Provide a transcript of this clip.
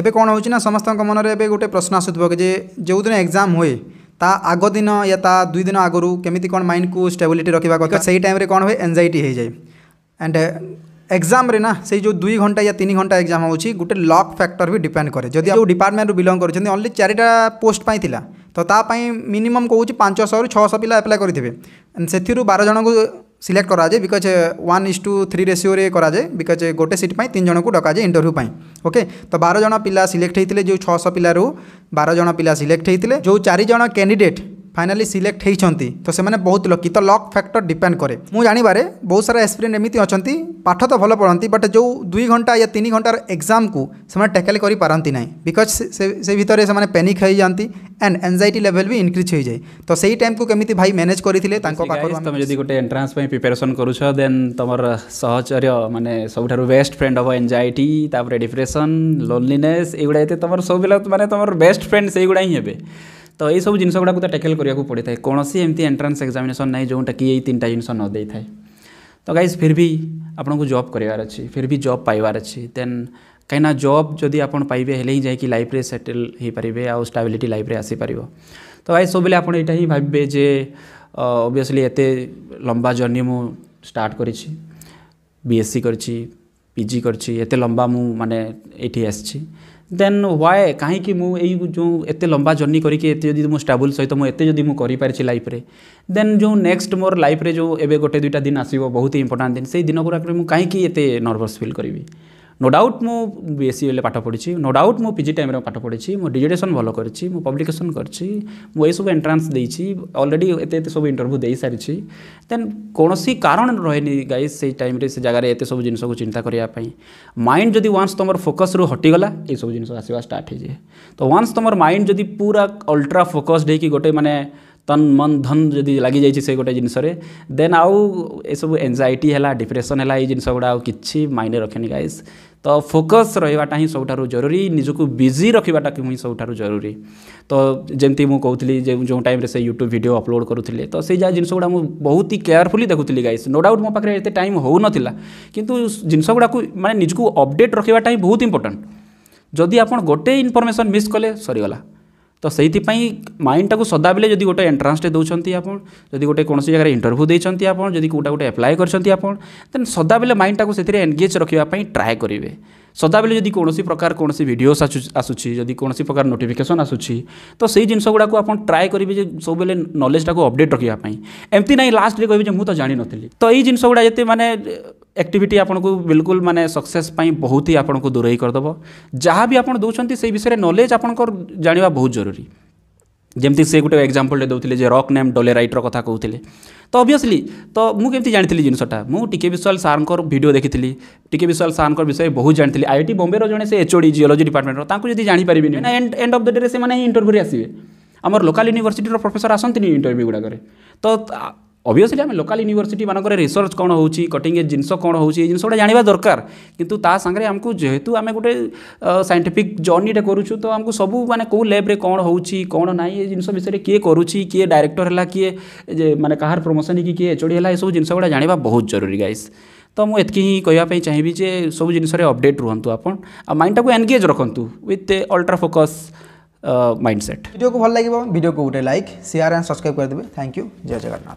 ଏବେ କ'ଣ ହେଉଛି ନା ସମସ୍ତଙ୍କ ମନରେ ଏବେ ଗୋଟେ ପ୍ରଶ୍ନ ଆସୁଥିବ କି ଯେ ଯେଉଁଦିନ ଏକ୍ଜାମ୍ ହୁଏ ତା ଆଗ ଦିନ ୟା ତା ଦୁଇ ଦିନ ଆଗରୁ କେମିତି କ'ଣ ମାଇଣ୍ଡକୁ ଷ୍ଟେବିଲିଟି ରଖିବା କଥା ସେଇ ଟାଇମ୍ରେ କ'ଣ ହୁଏ ଏନ୍ଜାଇଟି ହେଇଯାଏ ଆଣ୍ଡ ଏକ୍ଜାମ୍ରେ ନା ସେଇ ଯେଉଁ ଦୁଇ ଘଣ୍ଟା ୟା ତିନି ଘଣ୍ଟା ଏକ୍ଜାମ୍ ହେଉଛି ଗୋଟେ ଲକ୍ ଫ୍ୟାକ୍ଟର୍ ବି ଡିପେଣ୍ଡ କରେ ଯଦି ଯେଉଁ ଡିପାର୍ଟମେଣ୍ଟରୁ ବିଲଙ୍ଗ କରୁଛନ୍ତି ଓନ୍ଲି ଚାରିଟା ପୋଷ୍ଟ ପାଇଁ ଥିଲା ତ ତା ପାଇଁ ମିନିମମ୍ କହୁଛି ପାଞ୍ଚଶହରୁ ଛଅଶହ ପିଲା ଆପ୍ଲାଏ କରିଥିବେ ସେଥିରୁ ବାର ଜଣଙ୍କୁ সিলেক্ট করা যায় because one is two three রেসিওরে করা যায় বিকজ গোটে সিট পাই তিন জনকু ডকা যায় ইন্টরভিউ পাই ওকে তো বার জন পিলা সিলেক্ট হয়েছিল যে ছশো পিলার বারো জন পিলা সিলেক্ট হয়েছিল যে চারিজন ক্যান্ডিডেট फाइनाली सिलेक्ट होती तो से बहुत लकी तो लक फैक्टर डिपेड कै मुझे जानवे बहुत सारा एस्पिरेन्ट एमती अच्छा पाठ तो भल पढ़ती बट जो दुई घंटा या तीन घंटार एक्जाम को से ना बिकज से भितर से पैनिक हो जाती एंड एनजाइट लेवल भी इनक्रीज हो जाए तो से टाइम को कमी भाई मैनेज करते तुम जब गोटे एंट्रांस प्रिपेरेसन कर देन तुम सहचर्य मैंने सब बेस्ट फ्रेंड हम एनजाइटी डिप्रेसन लोनलीनेस युवा तुम सब मैंने तुम बेस्ट फ्रेंड से गुड़ा ही तो ये सब जिन गुड़ाक टेकल करा पड़ता है कौन से एमती एंट्रान्स एक्जामेसन ना जोटा कि ये तीन टाइम जिनस नदे थाए तो गाइज फिर भी आपको जब कर फिर भी जब पाइबार अच्छे देन कहीं जब जब आप लाइफ में सेटल हो पारे आउ स्टाबिलिटी लाइफ आसपार तो गाइज सब आप भावे जे एत लंबा जर्नी मुझ स्टार्ट करी ପିଜି କରିଛି ଏତେ ଲମ୍ବା ମୁଁ ମାନେ ଏଇଠି ଆସିଛି ଦେନ୍ ହ୍ୱାଏ କାହିଁକି ମୁଁ ଏଇ ଯେଉଁ ଏତେ ଲମ୍ବା ଜର୍ଣ୍ଣି କରିକି ଏତେ ଯଦି ମୁଁ ଷ୍ଟ୍ରାବୁଲ୍ ସହିତ ମୁଁ ଏତେ ଯଦି ମୁଁ କରିପାରିଛି ଲାଇଫ୍ରେ ଦେନ୍ ଯେଉଁ ନେକ୍ସଟ ମୋର ଲାଇଫ୍ରେ ଯେଉଁ ଏବେ ଗୋଟେ ଦୁଇଟା ଦିନ ଆସିବ ବହୁତ ଇମ୍ପୋର୍ଟାଣ୍ଟ ଦିନ ସେଇ ଦିନ ଗୁଡ଼ାକରେ ମୁଁ କାହିଁକି ଏତେ ନର୍ଭସ୍ ଫିଲ୍ କରିବି নো ডাউট ମୁଁ ବି ଏସ୍ ସି ଏଲ୍ରେ ପାଠ ପଢ଼ିଛି ନୋ ଡାଉଟ୍ ମୁଁ ପି ଜି ଟାଇମ୍ରେ ପାଠ ପଢ଼ିଛି ମୁଁ ଡିଜିଟେସନ୍ ଭଲ କରିଛି ମୁଁ ପବ୍ଲିକେସନ୍ କରିଛି ମୁଁ ଏଇସବୁ ଏଣ୍ଟ୍ରାନ୍ସ ଦେଇଛି ଅଲରେଡ଼ି ଏତେ ଏତେ ସବୁ ଇଣ୍ଟରଭ୍ୟୁ ଦେଇସାରିଛି ଦେନ୍ କୌଣସି କାରଣ ରହେନି ଗାଇସ୍ ସେଇ ଟାଇମ୍ରେ ସେ ଜାଗାରେ ଏତେ ସବୁ ଜିନିଷକୁ ଚିନ୍ତା କରିବା ପାଇଁ ମାଇଣ୍ଡ ଯଦି ୱାନ୍ସ ତୁମର ଫୋକସ୍ରୁ ହଟିଗଲା ଏଇସବୁ ଜିନିଷ ଆସିବା ଷ୍ଟାର୍ଟ ହେଇଯାଏ ତ ୱାନ୍ସ ତୁମର ମାଇଣ୍ଡ ଯଦି ପୁରା ଅଲ୍ଟ୍ରା ଫୋକସ୍ଡ ହେଇକି ଗୋଟେ ମାନେ ତନ୍ ମନ୍ ଧନ୍ ଯଦି ଲାଗିଯାଇଛି ସେ ଗୋଟେ ଜିନିଷରେ ଦେନ୍ ଆଉ ଏସବୁ ଏନ୍ଜାଇଟି ହେଲା ଡିପ୍ରେସନ୍ ହେଲା ଏଇ ଜିନିଷ ଗୁଡ଼ା ଆଉ କିଛି ମାଇଣ୍ଡରେ ରଖେନି ଗାଇସ୍ ତ ଫୋକସ୍ ରହିବାଟା ହିଁ ସବୁଠାରୁ ଜରୁରୀ ନିଜକୁ ବିଜି ରଖିବାଟା ହିଁ ସବୁଠାରୁ ଜରୁରୀ ତ ଯେମିତି ମୁଁ କହୁଥିଲି ଯେ ଯେଉଁ ଟାଇମ୍ରେ ସେ ୟୁଟ୍ୟୁବ୍ ଭିଡ଼ିଓ ଅପଲୋଡ଼ କରୁଥିଲେ ତ ସେଇ ଯାହା ଜିନିଷ ଗୁଡ଼ା ମୁଁ ବହୁତ ହି କେୟାରଫୁଲି ଦେଖୁଥିଲି ଗାଇସ୍ ନୋ ଡାଉଟ୍ ମୋ ପାଖରେ ଏତେ ଟାଇମ୍ ହେଉନଥିଲା କିନ୍ତୁ ଜିନିଷ ଗୁଡ଼ାକୁ ମାନେ ନିଜକୁ ଅପଡ଼େଟ୍ ରଖିବାଟା ହିଁ ବହୁତ ଇମ୍ପୋର୍ଟାଣ୍ଟ ଯଦି ଆପଣ ଗୋଟେ ଇନଫର୍ମେସନ୍ ମିସ୍ କଲେ ସରିଗଲା तो से माइंड टाक सदा बेले जदि गोटे एंट्रांसटे दौरान आपन जदि गोटे कौन जगह इंटरभ्यू देते आपन जदि गोटे एप्लाय कर आपन सदा बेले माइंड टाक एनगेज रखापी ट्राए करेंगे सदा बेले जदि कौन प्रकार कौन भिडियो आसूँ कौन प्रकार नोटिफिकेसन आसू तो से जिन गुड़ाक आप ट्राए करेंगे सब नलेजटा अपडेट रखापी एमती नहीं लास्ट में कहे मुझे तो जानी तो यही जिनसगढ़ जिते मैंने एक्टिविटी आपको बिल्कुल मानने सक्सेस बहुत ही आपको दूरे करदेव जहाँ भी आप दौरान से विषय में नलेज आप जाना बहुत जरूरी जमी से गोटे एक्जामपल दौते रक नेम डोलेरइट्र कथ कहते तो अभीयसली तो मुझे जानी जिनटा मुझे विशाल सार भिडियो देखी थी टी विशाल सार विषय बहुत जानी आई टी बम्बे जड़े से एचओडी जिओलोजी डिपार्टमेंटर जी जापर ना and end of the day से इंटरव्यू आसवे आम लोकाल यूनिभर्सीटर प्रफेसर आसती इंटरव्यू गुड़ाक तो ओबियसली आम लोकाल यूनिवर्सी मानक रिसर्च कौन हो कटिंग जिन कौन हो जिन गोटे जाना दरकार कितु तांगे आमको जेहतु आम गोटे सैंटिफिक जर्नीटे करूँ तो आमको सब मैंने कौ लैब्रे कौन हो कौन ना ये जिन विषय में किए कर किए डायरेक्टर है किए मैंने कहार प्रमोशन कि किए एचओडी है सब जिनस गुड़ा जाना बहुत जरूरी गाइस तो मुझे ही कहना चाहिए जे सब जिन अपडेट रुहतु आप माइंड को एनगेज रखु with ultra focus mind set भिड को भल लगे भिडियो को गोटे लाइक सेयार एंड सब्सक्राइब करदे थैंक यू जय जगन्नाथ